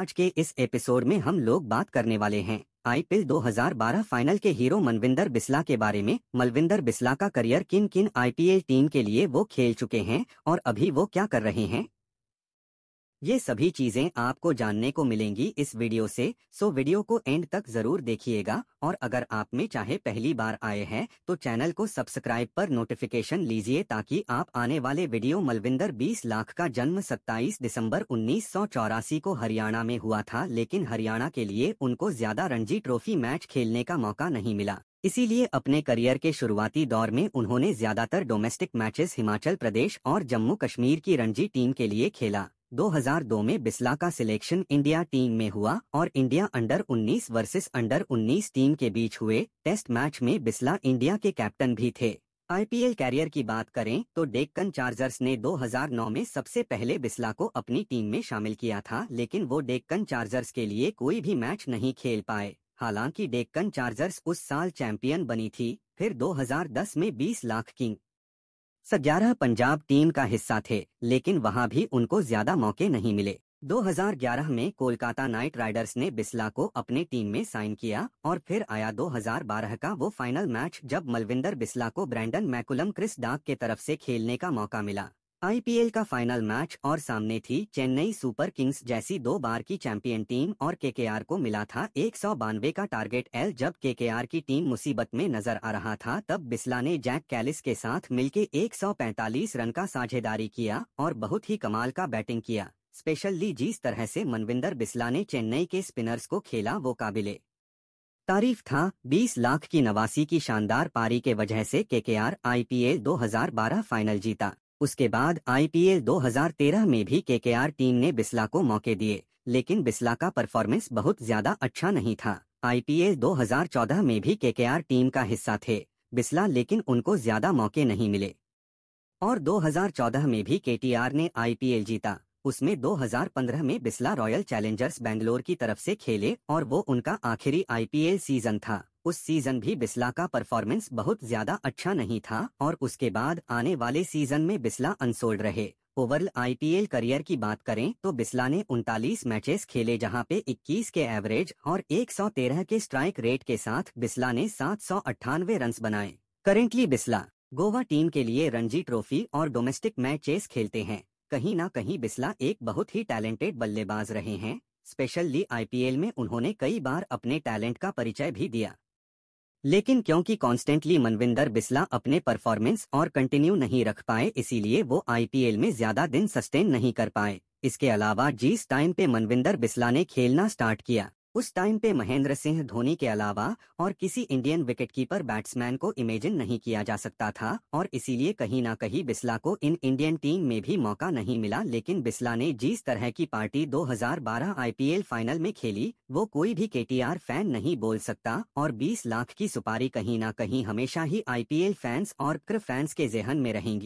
आज के इस एपिसोड में हम लोग बात करने वाले हैं आईपीएल 2012 फाइनल के हीरो मनविंदर बिस्ला के बारे में मलविंदर बिस्ला का करियर किन किन आईपीएल टीम के लिए वो खेल चुके हैं और अभी वो क्या कर रहे हैं ये सभी चीजें आपको जानने को मिलेंगी इस वीडियो से सो वीडियो को एंड तक जरूर देखिएगा और अगर आप में चाहे पहली बार आए हैं तो चैनल को सब्सक्राइब पर नोटिफिकेशन लीजिए ताकि आप आने वाले वीडियो मलविंदर 20 लाख का जन्म 27 दिसंबर उन्नीस को हरियाणा में हुआ था लेकिन हरियाणा के लिए उनको ज्यादा रणजी ट्रॉफी मैच खेलने का मौका नहीं मिला इसीलिए अपने करियर के शुरुआती दौर में उन्होंने ज्यादातर डोमेस्टिक मैचेस हिमाचल प्रदेश और जम्मू कश्मीर की रणजी टीम के लिए खेला 2002 में बिस्ला का सिलेक्शन इंडिया टीम में हुआ और India under 19 versus under 19 team के बीच हुए टेस्ट मैच में बिस्ला इंडिया के कैप्टन भी थे आईपीएल कैरियर की बात करें तो डेक्कन चार्जर्स ने 2009 में सबसे पहले बिस्ला को अपनी टीम में शामिल किया था लेकिन वो डेक्कन चार्जर्स के लिए कोई भी मैच नहीं खेल पाए हालांकि डेक्कन चार्जर्स उस साल चैंपियन बनी थी फिर 2010 में 20 लाख किंग सग्यारह पंजाब टीम का हिस्सा थे लेकिन वहां भी उनको ज्यादा मौके नहीं मिले 2011 में कोलकाता नाइट राइडर्स ने बिस्ला को अपने टीम में साइन किया और फिर आया 2012 का वो फाइनल मैच जब मलविंदर बिस्ला को ब्रैंडन मैकुलम क्रिस डाक के तरफ से खेलने का मौका मिला आईपीएल का फाइनल मैच और सामने थी चेन्नई सुपर किंग्स जैसी दो बार की चैंपियन टीम और केकेआर को मिला था एक सौ बानवे का टारगेट एल जब केकेआर की टीम मुसीबत में नजर आ रहा था तब बिस्ला ने जैक कैलिस के साथ मिलकर पैंतालीस रन का साझेदारी किया और बहुत ही कमाल का बैटिंग किया स्पेशली जिस तरह से मनविंदर बिस्ला ने चेन्नई के स्पिनर्स को खेला वो काबिले तारीफ था 20 लाख की नवासी की शानदार पारी के वजह से केकेआर आईपीएल 2012 फाइनल जीता उसके बाद आईपीएल 2013 में भी केकेआर टीम ने बिस्ला को मौके दिए लेकिन बिस्ला का परफॉर्मेंस बहुत ज्यादा अच्छा नहीं था आईपीएल 2014 में भी केकेआर टीम का हिस्सा थे बिस्ला लेकिन उनको ज्यादा मौके नहीं मिले और 2014 में भी केटीआर ने आईपीएल जीता उसमें 2015 में बिस्ला रॉयल चैलेंजर्स बेंगलोर की तरफ से खेले और वो उनका आखिरी आईपीएल सीजन था उस सीजन भी बिस्ला का परफॉर्मेंस बहुत ज्यादा अच्छा नहीं था और उसके बाद आने वाले सीजन में बिस्ला अनसोल्ड रहे ओवरऑल आईपीएल करियर की बात करें तो बिस्ला ने उनतालीस मैचेस खेले जहां पे 21 के एवरेज और 113 के स्ट्राइक रेट के साथ बिस्ला ने सात रन बनाए करेंटली बिस्ला गोवा टीम के लिए रणजी ट्रॉफी और डोमेस्टिक मैचेस खेलते हैं कहीं ना कहीं बिस्ला एक बहुत ही टैलेंटेड बल्लेबाज रहे हैं स्पेशली आईपीएल में उन्होंने कई बार अपने टैलेंट का परिचय भी दिया लेकिन क्योंकि कॉन्स्टेंटली मनविंदर बिस्ला अपने परफॉर्मेंस और कंटिन्यू नहीं रख पाए इसीलिए वो आईपीएल में ज्यादा दिन सस्टेन नहीं कर पाए इसके अलावा जिस टाइम पे मनविंदर बिस्ला ने खेलना स्टार्ट किया उस टाइम पे महेंद्र सिंह धोनी के अलावा और किसी इंडियन विकेटकीपर बैट्समैन को इमेजिन नहीं किया जा सकता था और इसीलिए कहीं ना कहीं बिस्ला को इन इंडियन टीम में भी मौका नहीं मिला लेकिन बिस्ला ने जिस तरह की पार्टी 2012 आईपीएल फाइनल में खेली वो कोई भी केटीआर फैन नहीं बोल सकता और बीस लाख की सुपारी कहीं ना कहीं हमेशा ही आई फैंस और क्र फैंस के जेहन में रहेंगी